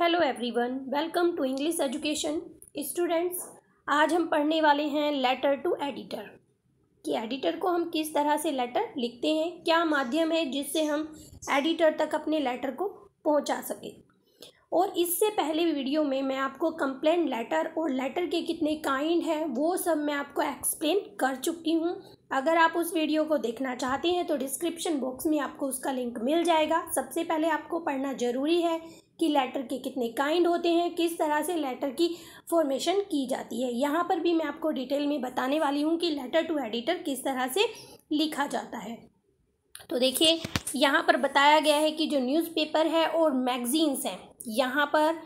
Hello everyone welcome to English education students आज हम पढ़ने वाले हैं लेटर टू एडिटर कि एडिटर को हम किस तरह से लेटर लिखते हैं क्या माध्यम है जिससे हम एडिटर तक अपने लेटर को पहुंचा सकें और इससे पहले वीडियो में मैं आपको कंप्लेंट लेटर और लेटर के कितने काइंड हैं वो सब मैं आपको एक्सप्लेन कर चुकी हूँ अगर आप उस वीडियो को देखना चाहते हैं तो डिस्क्रिप्शन बॉक्स में आपको उसका लिंक मिल जाएगा सबसे पहले आपको पढ़ना ज़रूरी है कि लेटर के कितने काइंड होते हैं किस तरह से लेटर की फॉर्मेशन की जाती है यहाँ पर भी मैं आपको डिटेल में बताने वाली हूँ कि लेटर टू एडिटर किस तरह से लिखा जाता है तो देखिए यहाँ पर बताया गया है कि जो न्यूज़पेपर है और मैगजीन्स हैं यहाँ पर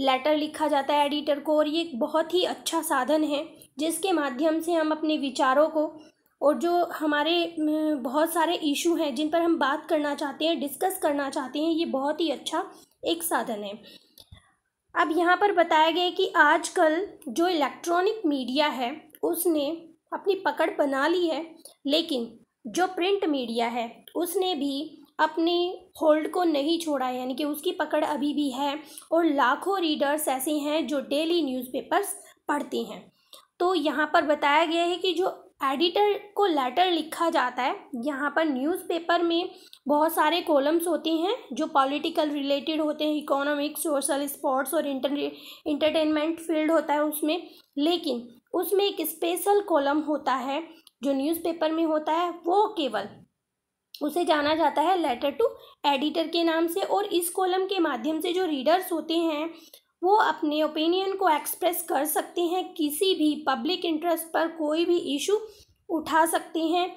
लेटर लिखा जाता है एडिटर को और ये एक बहुत ही अच्छा साधन है जिसके माध्यम से हम अपने विचारों को और जो हमारे बहुत सारे इशू हैं जिन पर हम बात करना चाहते हैं डिस्कस करना चाहते हैं ये बहुत ही अच्छा एक साधन है अब यहाँ पर बताया गया कि आजकल जो इलेक्ट्रॉनिक मीडिया है उसने अपनी पकड़ बना ली है लेकिन जो प्रिंट मीडिया है उसने भी अपने होल्ड को नहीं छोड़ा है यानी कि उसकी पकड़ अभी भी है और लाखों रीडर्स ऐसे हैं जो डेली न्यूज़पेपर्स पढ़ते हैं तो यहाँ पर बताया गया है कि जो एडिटर को लेटर लिखा जाता है यहाँ पर न्यूज़पेपर में बहुत सारे कॉलम्स होते हैं जो पॉलिटिकल रिलेटेड होते हैं इकोनॉमिक सोशल स्पोर्ट्स और इंटरटेनमेंट फील्ड होता है उसमें लेकिन उसमें एक स्पेशल कॉलम होता है जो न्यूज़पेपर में होता है वो केवल उसे जाना जाता है लेटर टू एडिटर के नाम से और इस कॉलम के माध्यम से जो रीडर्स होते हैं वो अपने ओपिनियन को एक्सप्रेस कर सकते हैं किसी भी पब्लिक इंटरेस्ट पर कोई भी इशू उठा सकते हैं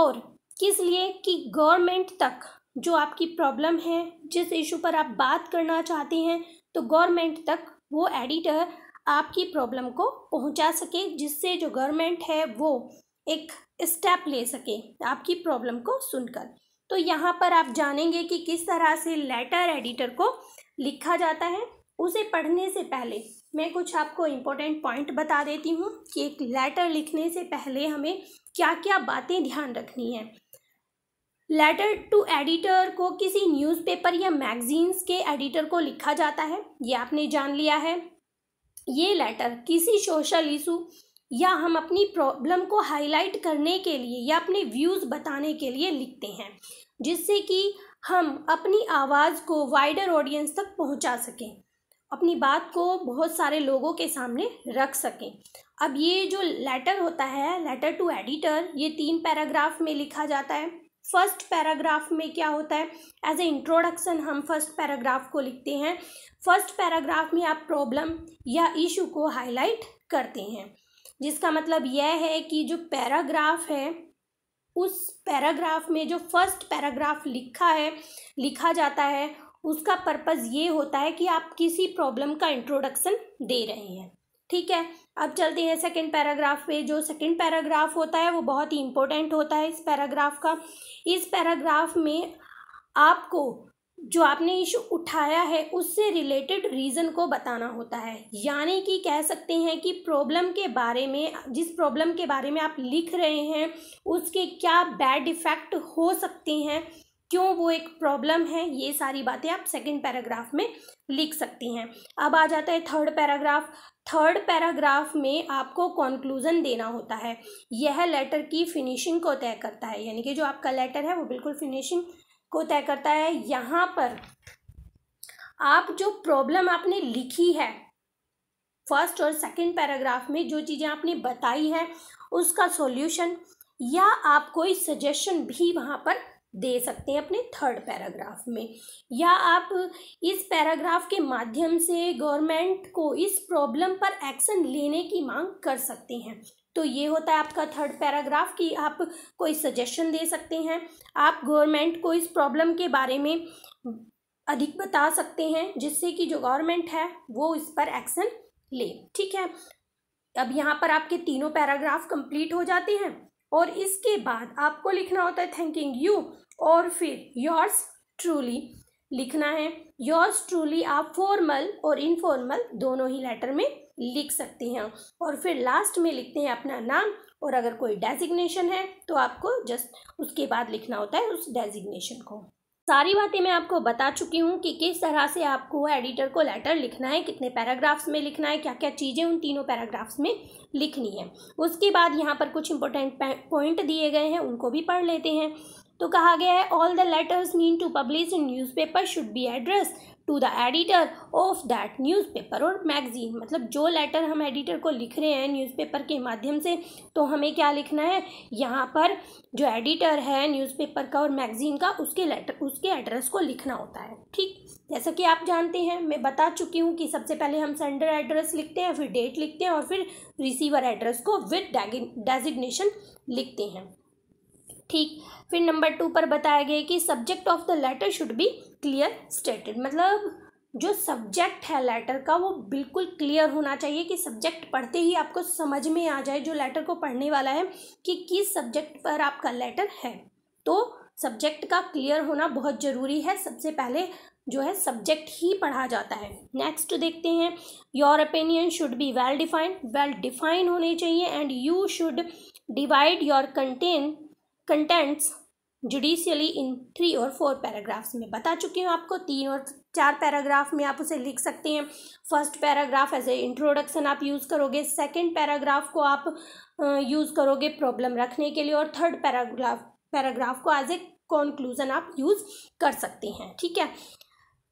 और किस लिए कि गवर्नमेंट तक जो आपकी प्रॉब्लम है जिस इशू पर आप बात करना चाहते हैं तो गवर्नमेंट तक वो एडिटर आपकी प्रॉब्लम को पहुंचा सके जिससे जो गवर्नमेंट है वो एक स्टेप ले सके आपकी प्रॉब्लम को सुनकर तो यहाँ पर आप जानेंगे कि किस तरह से लेटर एडिटर को लिखा जाता है उसे पढ़ने से पहले मैं कुछ आपको इम्पोर्टेंट पॉइंट बता देती हूँ कि एक लेटर लिखने से पहले हमें क्या क्या बातें ध्यान रखनी है लेटर टू एडिटर को किसी न्यूज़पेपर या मैगजीन्स के एडिटर को लिखा जाता है ये आपने जान लिया है ये लेटर किसी सोशल इशू या हम अपनी प्रॉब्लम को हाईलाइट करने के लिए या अपने व्यूज़ बताने के लिए लिखते हैं जिससे कि हम अपनी आवाज़ को वाइडर ऑडियंस तक पहुंचा सकें अपनी बात को बहुत सारे लोगों के सामने रख सकें अब ये जो लेटर होता है लेटर टू एडिटर ये तीन पैराग्राफ में लिखा जाता है फर्स्ट पैराग्राफ में क्या होता है एज ए इंट्रोडक्शन हम फर्स्ट पैराग्राफ को लिखते हैं फर्स्ट पैराग्राफ में आप प्रॉब्लम या इशू को हाईलाइट करते हैं जिसका मतलब यह है कि जो पैराग्राफ है उस पैराग्राफ में जो फर्स्ट पैराग्राफ लिखा है लिखा जाता है उसका पर्पज़ ये होता है कि आप किसी प्रॉब्लम का इंट्रोडक्शन दे रहे हैं ठीक है अब चलते हैं सेकेंड पैराग्राफ पे जो सेकेंड पैराग्राफ होता है वो बहुत ही इम्पोर्टेंट होता है इस पैराग्राफ का इस पैराग्राफ में आपको जो आपने इशू उठाया है उससे रिलेटेड रीज़न को बताना होता है यानी कि कह सकते हैं कि प्रॉब्लम के बारे में जिस प्रॉब्लम के बारे में आप लिख रहे हैं उसके क्या बैड इफ़ेक्ट हो सकते हैं क्यों वो एक प्रॉब्लम है ये सारी बातें आप सेकंड पैराग्राफ में लिख सकती हैं अब आ जाता है थर्ड पैराग्राफ थर्ड पैराग्राफ में आपको कॉन्क्लूज़न देना होता है यह लेटर की फिनिशिंग को तय करता है यानी कि जो आपका लेटर है वो बिल्कुल फिनिशिंग को तय करता है यहाँ पर आप जो प्रॉब्लम आपने लिखी है फर्स्ट और सेकंड पैराग्राफ में जो चीज़ें आपने बताई है उसका सॉल्यूशन या आप कोई सजेशन भी वहाँ पर दे सकते हैं अपने थर्ड पैराग्राफ में या आप इस पैराग्राफ के माध्यम से गवर्नमेंट को इस प्रॉब्लम पर एक्शन लेने की मांग कर सकते हैं तो ये होता है आपका थर्ड पैराग्राफ कि आप कोई सजेशन दे सकते हैं आप गवर्नमेंट को इस प्रॉब्लम के बारे में अधिक बता सकते हैं जिससे कि जो गवर्नमेंट है वो इस पर एक्शन ले ठीक है अब यहाँ पर आपके तीनों पैराग्राफ कंप्लीट हो जाते हैं और इसके बाद आपको लिखना होता है थैंकिंग यू और फिर योर्स ट्रूली लिखना है योर्स ट्रूली आप फॉर्मल और इनफॉर्मल दोनों ही लेटर में लिख सकते हैं और फिर लास्ट में लिखते हैं अपना नाम और अगर कोई डेजिग्नेशन है तो आपको जस्ट उसके बाद लिखना होता है उस डेजिग्नेशन को सारी बातें मैं आपको बता चुकी हूँ कि किस तरह से आपको एडिटर को लेटर लिखना है कितने पैराग्राफ्स में लिखना है क्या क्या चीज़ें उन तीनों पैराग्राफ्स में लिखनी है उसके बाद यहाँ पर कुछ इंपॉर्टेंट पॉइंट दिए गए हैं उनको भी पढ़ लेते हैं तो कहा गया है all the letters mean to publish in news paper should be address to the editor of that newspaper और मैगजीन मतलब जो लेटर हम एडिटर को लिख रहे हैं न्यूज़पेपर के माध्यम से तो हमें क्या लिखना है यहाँ पर जो एडिटर है न्यूज़पेपर का और मैगजीन का उसके लेटर उसके एड्रेस को लिखना होता है ठीक जैसा कि आप जानते हैं मैं बता चुकी हूँ कि सबसे पहले हम सेंडर एड्रेस लिखते हैं फिर डेट लिखते हैं और फिर रिसीवर एड्रेस को विद डेजिग्नेशन लिखते हैं ठीक फिर नंबर टू पर बताया गया कि subject of the letter should be clear stated मतलब जो सब्जेक्ट है लेटर का वो बिल्कुल क्लियर होना चाहिए कि सब्जेक्ट पढ़ते ही आपको समझ में आ जाए जो लेटर को पढ़ने वाला है कि किस सब्जेक्ट पर आपका लेटर है तो सब्जेक्ट का क्लियर होना बहुत ज़रूरी है सबसे पहले जो है सब्जेक्ट ही पढ़ा जाता है नेक्स्ट देखते हैं your opinion should be well defined well define होने चाहिए and you should divide your content contents judicially in three और फोर पैराग्राफ्स में बता चुकी हूँ आपको तीन और चार पैराग्राफ में आप उसे लिख सकते हैं first paragraph as a introduction आप यूज़ करोगे सेकंड पैराग्राफ को आप यूज़ करोगे प्रॉब्लम रखने के लिए और थर्ड पैराग्राफ पैराग्राफ को एज ए कॉन्क्लूज़न आप यूज़ कर सकते हैं ठीक है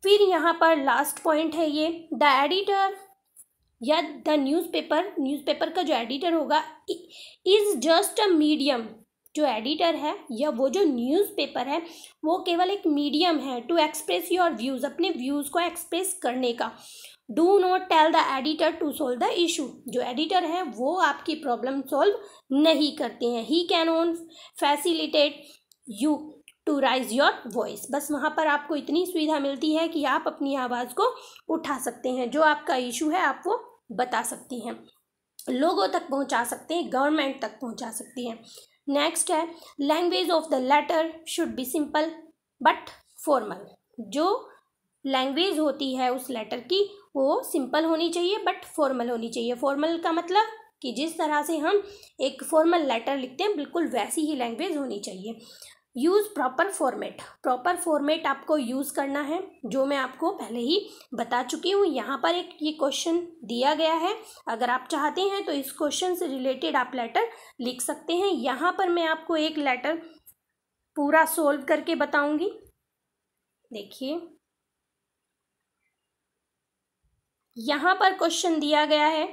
फिर यहाँ पर लास्ट पॉइंट है ये द एडिटर या द न्यूज़पेपर न्यूज़पेपर का जो एडिटर होगा इज़ जस्ट अ मीडियम जो एडिटर है या वो जो न्यूज़पेपर है वो केवल एक मीडियम है टू एक्सप्रेस योर व्यूज़ अपने व्यूज़ को एक्सप्रेस करने का do not tell the editor to solve the issue जो एडिटर है वो आपकी प्रॉब्लम सॉल्व नहीं करते हैं he can own facilitate you to raise your voice बस वहाँ पर आपको इतनी सुविधा मिलती है कि आप अपनी आवाज़ को उठा सकते हैं जो आपका इशू है आप वो बता सकती हैं लोगों तक पहुंचा सकते हैं गवर्नमेंट तक पहुंचा सकते हैं नेक्स्ट है language of the letter should be simple but formal जो लैंग्वेज होती है उस लेटर की वो सिंपल होनी चाहिए बट फॉर्मल होनी चाहिए फॉर्मल का मतलब कि जिस तरह से हम एक फॉर्मल लेटर लिखते हैं बिल्कुल वैसी ही लैंग्वेज होनी चाहिए use proper format proper format आपको यूज़ करना है जो मैं आपको पहले ही बता चुकी हूँ यहाँ पर एक ये क्वेश्चन दिया गया है अगर आप चाहते हैं तो इस क्वेश्चन से रिलेटेड आप लेटर लिख सकते हैं यहाँ पर मैं आपको एक लेटर पूरा सोल्व करके बताऊंगी देखिए यहाँ पर क्वेश्चन दिया गया है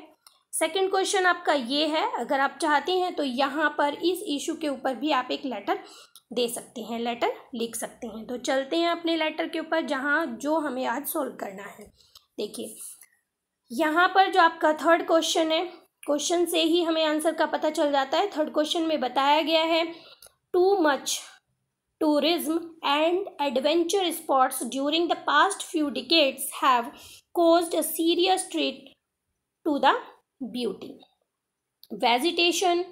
सेकंड क्वेश्चन आपका ये है अगर आप चाहते हैं तो यहाँ पर इस इशू के ऊपर भी आप एक लेटर दे सकते हैं लेटर लिख सकते हैं तो चलते हैं अपने लेटर के ऊपर जहाँ जो हमें आज सॉल्व करना है देखिए यहाँ पर जो आपका थर्ड क्वेश्चन है क्वेश्चन से ही हमें आंसर का पता चल जाता है थर्ड क्वेश्चन में बताया गया है too much tourism and adventure spots during the past few decades have caused a serious threat to the beauty vegetation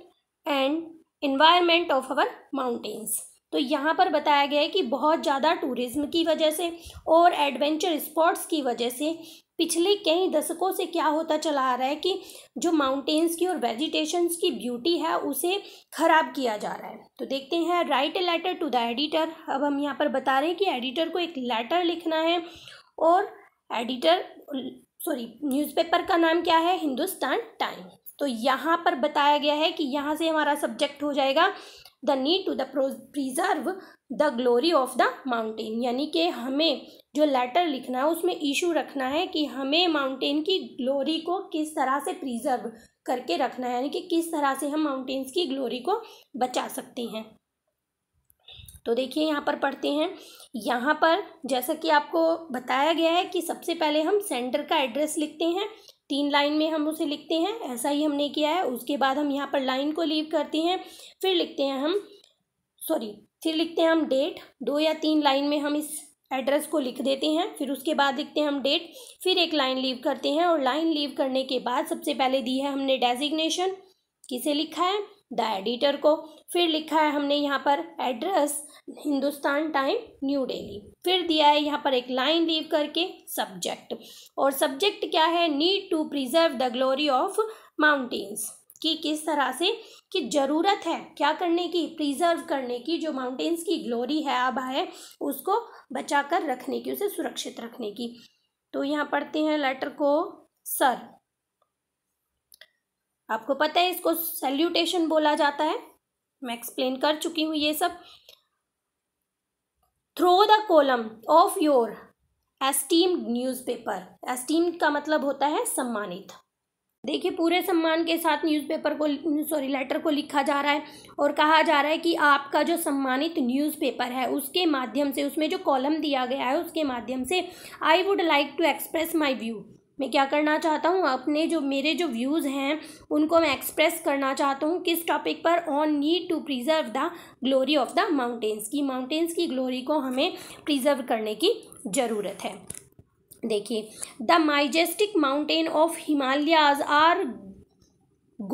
and environment of our mountains तो यहाँ पर बताया गया है कि बहुत ज़्यादा टूरिज्म की वजह से और एडवेंचर स्पॉट्स की वजह से पिछले कई दशकों से क्या होता चला आ रहा है कि जो माउंटेन्स की और वेजिटेशंस की ब्यूटी है उसे ख़राब किया जा रहा है तो देखते हैं write a letter to the editor अब हम यहाँ पर बता रहे हैं कि एडिटर को एक लेटर लिखना है और एडिटर सॉरी न्यूज़पेपर का नाम क्या है हिंदुस्तान टाइम तो यहाँ पर बताया गया है कि यहाँ से हमारा सब्जेक्ट हो जाएगा the need to the preserve the glory of the mountain यानी कि हमें जो लेटर लिखना है उसमें इशू रखना है कि हमें माउंटेन की ग्लोरी को किस तरह से प्रिजर्व करके रखना है यानी कि किस तरह से हम माउंटेन्स की ग्लोरी को बचा सकते हैं तो देखिए यहाँ पर पढ़ते हैं यहाँ पर जैसा कि आपको बताया गया है कि सबसे पहले हम सेंटर का एड्रेस लिखते हैं तीन लाइन में हम उसे लिखते हैं ऐसा ही हमने किया है उसके बाद हम यहाँ पर लाइन को लीव करते हैं फिर लिखते हैं हम सॉरी फिर लिखते हैं हम डेट दो या तीन लाइन में हम इस एड्रेस को लिख देते हैं फिर उसके बाद लिखते हैं हम डेट फिर एक लाइन लीव करते हैं और लाइन लीव करने के बाद सबसे पहले दी है हमने डेजिग्नेशन किसे लिखा है द एडिटर को फिर लिखा है हमने यहाँ पर address Hindustan time new Delhi फिर दिया है यहाँ पर एक लाइन लीव करके सब्जेक्ट और सब्जेक्ट क्या है need to preserve the glory of mountains कि किस तरह से कि ज़रूरत है क्या करने की प्रिजर्व करने की जो माउंटेन्स की ग्लोरी है अब है उसको बचा कर रखने की उसे सुरक्षित रखने की तो यहाँ पढ़ते हैं लेटर को सर आपको पता है इसको सैल्यूटेशन बोला जाता है मैं एक्सप्लेन कर चुकी हूँ ये सब through the column of your esteemed newspaper esteemed का मतलब होता है सम्मानित देखिए पूरे सम्मान के साथ न्यूज़पेपर को सॉरी लेटर को लिखा जा रहा है और कहा जा रहा है कि आपका जो सम्मानित न्यूज़पेपर है उसके माध्यम से उसमें जो कॉलम दिया गया है उसके माध्यम से I would like to express my view मैं क्या करना चाहता हूँ अपने जो मेरे जो व्यूज़ हैं उनको मैं एक्सप्रेस करना चाहता हूँ किस टॉपिक पर on need to preserve the glory of the mountains की माउंटेंस की ग्लोरी को हमें प्रिजर्व करने की ज़रूरत है देखिए the majestic mountain of Himalayas are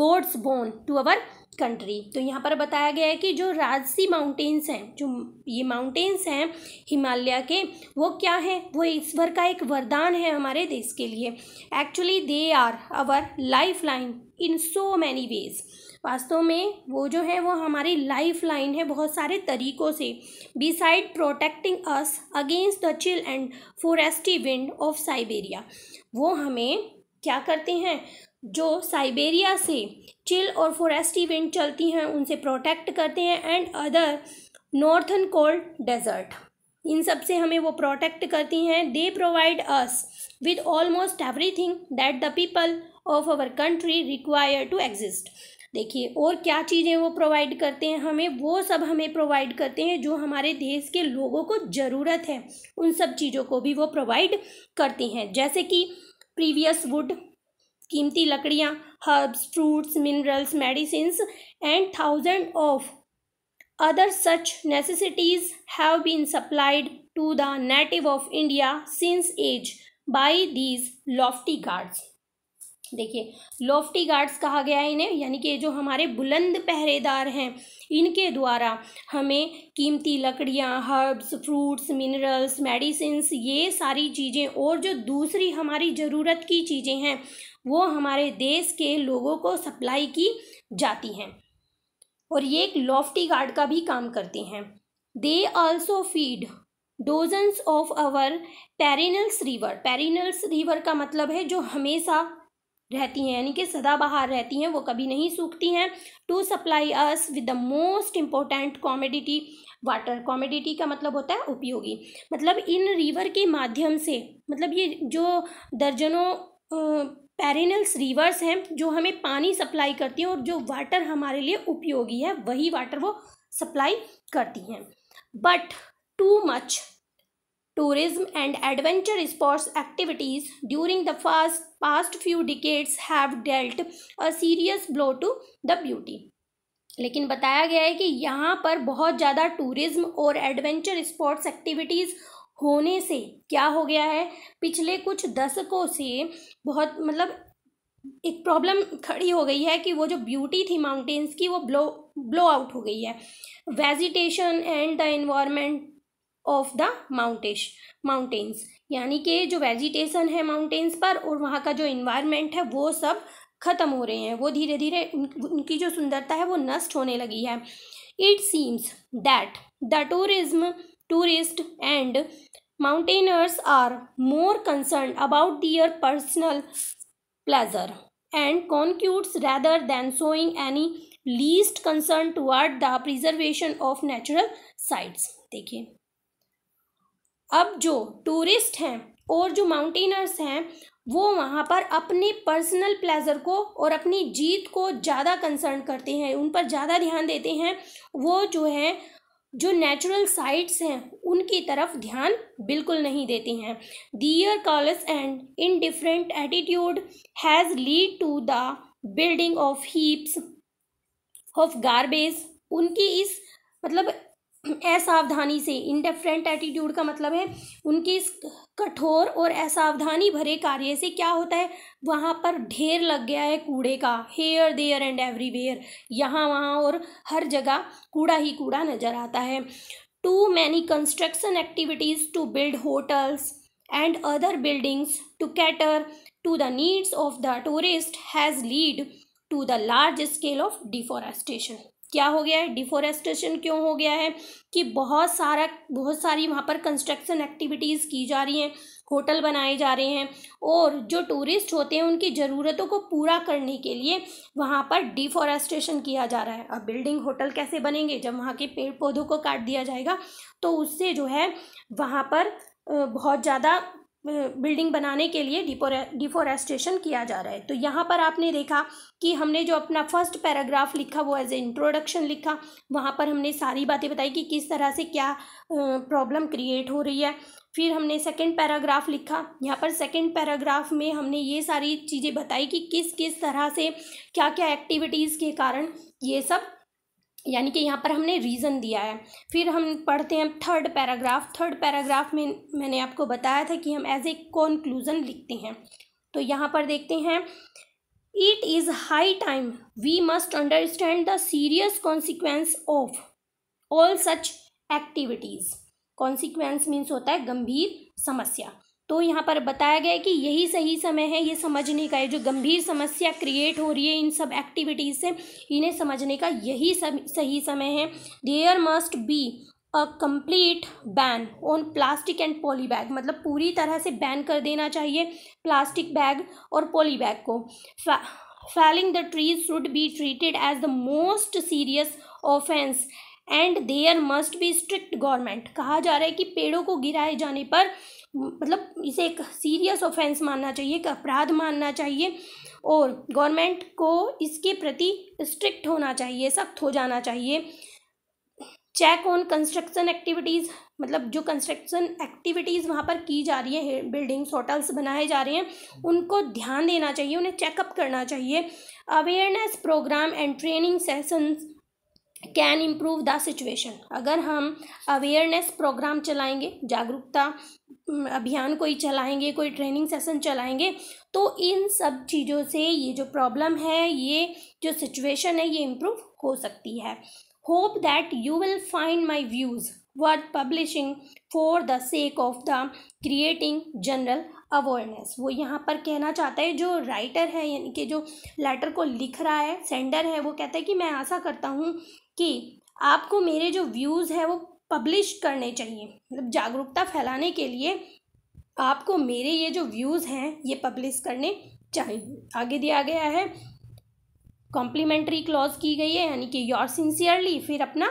god's boon to our country तो यहाँ पर बताया गया है कि जो राजसी माउंटेन्स हैं जो ये माउंटेन्स हैं हिमालय के वो क्या हैं वो ईश्वर का एक वरदान है हमारे देश के लिए actually they are our life line in so many ways वास्तव में वो जो है वो हमारी लाइफ लाइन है बहुत सारे तरीक़ों से beside protecting us against the chill and frosty wind of Siberia वो हमें क्या करते हैं जो साइबेरिया से चिल और फॉरेस्ट इवेंट चलती हैं उनसे प्रोटेक्ट करते हैं and other northern cold desert इन सब से हमें वो प्रोटेक्ट करती हैं they provide us with almost everything that the people of our country require to exist देखिए और क्या चीज़ें वो प्रोवाइड करते हैं हमें वो सब हमें प्रोवाइड करते हैं जो हमारे देश के लोगों को ज़रूरत है उन सब चीज़ों को भी वो प्रोवाइड करते हैं जैसे कि previous wood कीमती लकड़ियाँ herbs fruits minerals medicine and thousand of other such necessities have been supplied to the native of India since age by these lofty guards. देखिए लोफ्टी गार्ड्स कहा गया है इन्हें यानी कि जो हमारे बुलंद पहरेदार हैं इनके द्वारा हमें कीमती लकड़ियाँ हर्ब्स फ्रूट्स मिनरल्स मेडिसिंस ये सारी चीज़ें और जो दूसरी हमारी ज़रूरत की चीज़ें हैं वो हमारे देश के लोगों को सप्लाई की जाती हैं और ये एक लॉफ्टी गार्ड का भी काम करते हैं they also feed dozens of our perennials river perennials river का मतलब है जो हमेशा रहती हैं यानी कि सदाबहार रहती हैं वो कभी नहीं सूखती हैं to supply us with the most important commodity water commodity का मतलब होता है उपयोगी मतलब इन रिवर के माध्यम से मतलब ये जो दर्जनों पेरिनल्स रिवर्स हैं जो हमें पानी सप्लाई करती हैं और जो वाटर हमारे लिए उपयोगी है वही वाटर वो सप्लाई करती हैं but too much tourism and adventure sports activities during the past, past few decades have dealt a serious blow to the beauty लेकिन बताया गया है कि यहाँ पर बहुत ज़्यादा टूरिज्म और एडवेंचर स्पोर्ट्स एक्टिविटीज़ होने से क्या हो गया है पिछले कुछ दशकों से बहुत मतलब एक प्रॉब्लम खड़ी हो गई है कि वो जो ब्यूटी थी माउंटेन्स की वो ब्लो ब्लो आउट हो गई है vegetation and the environment of the mountains mountains यानी कि जो वेजिटेशन है माउंटेन्स पर और वहाँ का जो इन्वायरमेंट है वो सब ख़त्म हो रहे हैं वो धीरे धीरे उन, उनकी जो सुंदरता है वो नष्ट होने लगी है it seems that the tourism tourist and mountaineers are more concern about their personal pleasure and conquests rather than showing any least concern toward the preservation of natural sites देखिए अब जो टूरिस्ट हैं और जो माउंटेनर्स हैं वो वहाँ पर अपने पर्सनल प्लेजर को और अपनी जीत को ज़्यादा कंसर्न करते हैं उन पर ज़्यादा ध्यान देते हैं वो जो है जो नेचुरल साइट्स हैं उनकी तरफ ध्यान बिल्कुल नहीं देते हैं their callous and indifferent attitude has lead to the building of heaps of garbage उनकी इस मतलब असावधानी से इनडिफरेंट एटीट्यूड का मतलब है उनके इस कठोर और असावधानी भरे कार्य से क्या होता है वहाँ पर ढेर लग गया है कूड़े का हेयर देयर एंड एवरीवेयर यहाँ वहाँ और हर जगह कूड़ा ही कूड़ा नज़र आता है too many construction activities to build hotels and other buildings to cater to the needs of the tourist has lead to the large scale of deforestation क्या हो गया है डिफोरेस्टेशन क्यों हो गया है कि बहुत सारा बहुत सारी वहाँ पर कंस्ट्रक्शन एक्टिविटीज़ की जा रही हैं होटल बनाए जा रहे हैं और जो टूरिस्ट होते हैं उनकी ज़रूरतों को पूरा करने के लिए वहाँ पर डिफॉरेस्टेशन किया जा रहा है अब बिल्डिंग होटल कैसे बनेंगे जब वहाँ के पेड़ पौधों को काट दिया जाएगा तो उससे जो है वहाँ पर बहुत ज़्यादा बिल्डिंग बनाने के लिए डिफोरेस्टेशन किया जा रहा है तो यहाँ पर आपने देखा कि हमने जो अपना फर्स्ट पैराग्राफ लिखा वो एज ए इंट्रोडक्शन लिखा वहाँ पर हमने सारी बातें बताई कि किस तरह से क्या प्रॉब्लम क्रिएट हो रही है फिर हमने सेकंड पैराग्राफ लिखा यहाँ पर सेकंड पैराग्राफ में हमने ये सारी चीज़ें बताई कि किस किस तरह से क्या क्या एक्टिविटीज़ के कारण ये सब यानी कि यहाँ पर हमने रीज़न दिया है फिर हम पढ़ते हैं थर्ड पैराग्राफ थर्ड पैराग्राफ में मैंने आपको बताया था कि हम एज ए कॉन्क्लूज़न लिखते हैं तो यहाँ पर देखते हैं it is high time we must understand the serious consequence of all such activities consequence means होता है गंभीर समस्या तो यहाँ पर बताया गया है कि यही सही समय है ये समझने का ये जो गंभीर समस्या क्रिएट हो रही है इन सब एक्टिविटीज़ से इन्हें समझने का यही सब सही समय है there must be a complete ban on plastic and poly bag मतलब पूरी तरह से बैन कर देना चाहिए प्लास्टिक बैग और पॉली बैग को felling the trees should be treated as the most serious offence and there must be strict government कहा जा रहा है कि पेड़ों को गिराए जाने पर मतलब इसे एक सीरियस ऑफेंस मानना चाहिए एक अपराध मानना चाहिए और गवर्नमेंट को इसके प्रति स्ट्रिक्ट होना चाहिए सख्त हो जाना चाहिए चेक ऑन कंस्ट्रक्शन एक्टिविटीज़ मतलब जो कंस्ट्रक्शन एक्टिविटीज़ वहाँ पर की जा रही है बिल्डिंग्स होटल्स बनाए जा रहे हैं उनको ध्यान देना चाहिए उन्हें चेकअप करना चाहिए awareness programme and training sessions can improve the situation अगर हम अवेयरनेस प्रोग्राम चलाएंगे जागरूकता अभियान कोई चलाएंगे कोई ट्रेनिंग सेशन चलाएंगे तो इन सब चीज़ों से ये जो प्रॉब्लम है ये जो सिचुएशन है ये इम्प्रूव हो सकती है hope that you will find my views worth publishing for the sake of the creating general awareness वो यहाँ पर कहना चाहता है जो राइटर है यानी कि जो लेटर को लिख रहा है सेंडर है वो कहता है कि मैं आशा करता हूँ कि आपको मेरे जो व्यूज़ है वो पब्लिश करने चाहिए मतलब जागरूकता फैलाने के लिए आपको मेरे ये जो व्यूज़ हैं ये पब्लिश करने चाहिए आगे दिया गया है कॉम्प्लीमेंट्री क्लॉज की गई है यानी कि योर सिंसियरली फिर अपना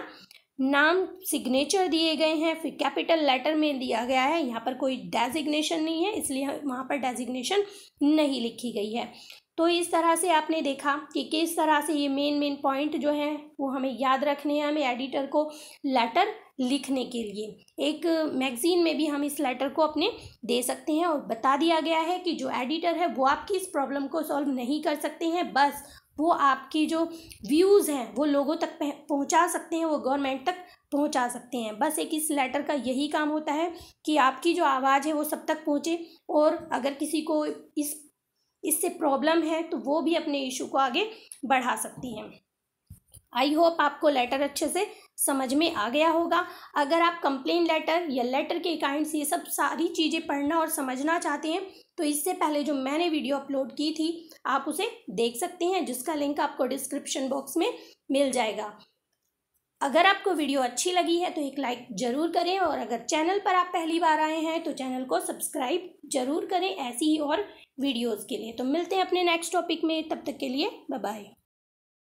नाम सिग्नेचर दिए गए हैं फिर कैपिटल लेटर में दिया गया है यहाँ पर कोई डेजिग्नेशन नहीं है इसलिए वहाँ पर डेजिग्नेशन नहीं लिखी गई है तो इस तरह से आपने देखा कि किस तरह से ये मेन मेन पॉइंट जो हैं वो हमें याद रखने हैं हमें एडिटर को लेटर लिखने के लिए एक मैगज़ीन में भी हम इस लेटर को अपने दे सकते हैं और बता दिया गया है कि जो एडिटर है वो आपकी इस प्रॉब्लम को सॉल्व नहीं कर सकते हैं बस वो आपकी जो व्यूज़ हैं वो लोगों तक पहुंचा सकते हैं वो गवर्नमेंट तक पहुंचा सकते हैं बस एक इस लेटर का यही काम होता है कि आपकी जो आवाज़ है वो सब तक पहुंचे और अगर किसी को इस इससे प्रॉब्लम है तो वो भी अपने इशू को आगे बढ़ा सकती हैं आई होप आपको लेटर अच्छे से समझ में आ गया होगा अगर आप कंप्लेन लेटर या लेटर के अकाउंट्स ये सब सारी चीज़ें पढ़ना और समझना चाहते हैं तो इससे पहले जो मैंने वीडियो अपलोड की थी आप उसे देख सकते हैं जिसका लिंक आपको डिस्क्रिप्शन बॉक्स में मिल जाएगा अगर आपको वीडियो अच्छी लगी है तो एक लाइक ज़रूर करें और अगर चैनल पर आप पहली बार आए हैं तो चैनल को सब्सक्राइब ज़रूर करें ऐसी ही और वीडियोज़ के लिए तो मिलते हैं अपने नेक्स्ट टॉपिक में तब तक के लिए बाय